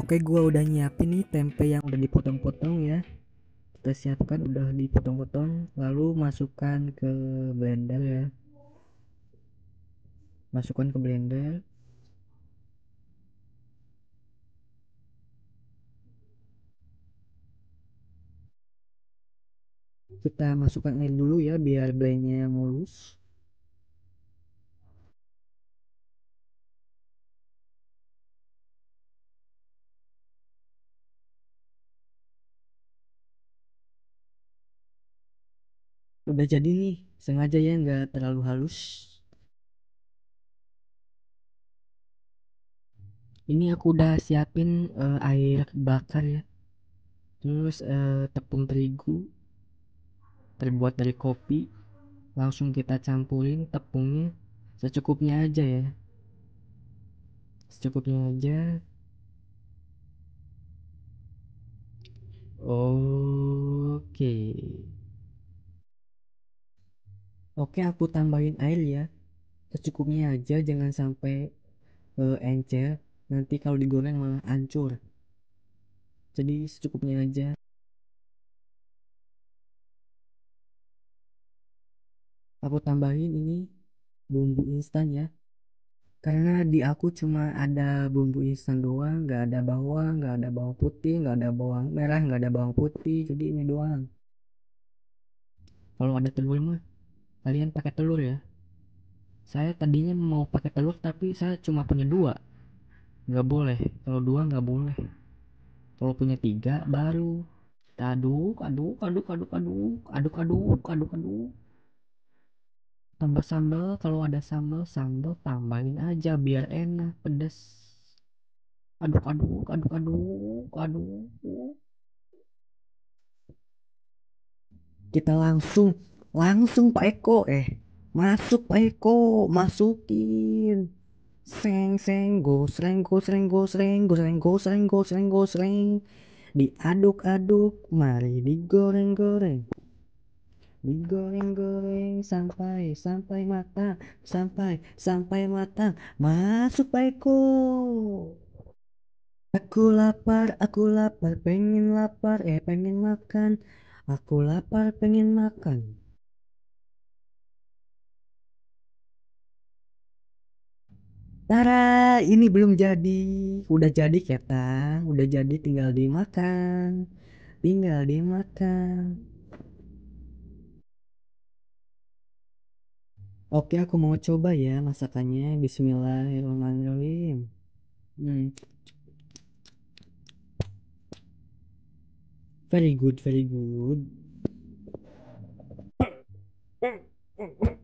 Oke, gua udah nyiapin nih tempe yang udah dipotong-potong ya. Kita siapkan udah dipotong-potong, lalu masukkan ke blender ya. Masukkan ke blender. Kita masukkan air dulu ya biar blendnya mulus. udah jadi nih sengaja ya nggak terlalu halus ini aku udah siapin uh, air bakar ya terus uh, tepung terigu terbuat dari kopi langsung kita campurin tepungnya secukupnya aja ya secukupnya aja oke okay. Oke, aku tambahin air ya. Secukupnya aja, jangan sampai uh, encer. Nanti kalau digoreng malah hancur. Jadi secukupnya aja. Aku tambahin ini bumbu instan ya. Karena di aku cuma ada bumbu instan doang, nggak ada bawang, nggak ada bawang putih, nggak ada bawang merah, nggak ada bawang putih. Jadi ini doang. Kalau ada telur mah kalian pakai telur ya saya tadinya mau pakai telur tapi saya cuma punya dua nggak boleh kalau dua nggak boleh kalau punya tiga baru kita aduk aduk aduk aduk aduk aduk aduk aduk aduk tambah sambal kalau ada sambal sambal tambahin aja biar enak pedes aduk aduk aduk aduk aduk kita langsung langsung Pak Eko eh masuk Pak Eko masukin seng seng go sereng go sereng go sereng go sereng go sereng go sereng go sereng diaduk-aduk mari digoreng-goreng digoreng-goreng sampai sampai matang sampai sampai matang masuk Pak Eko aku lapar aku lapar pengen lapar eh pengen makan aku lapar pengen makan Tara, ini belum jadi. Udah jadi ketang, udah jadi tinggal dimakan. Tinggal dimakan. Oke, aku mau coba ya masakannya. Bismillahirrahmanirrahim. Hmm. Very good, very good. Hmm, hmm, hmm,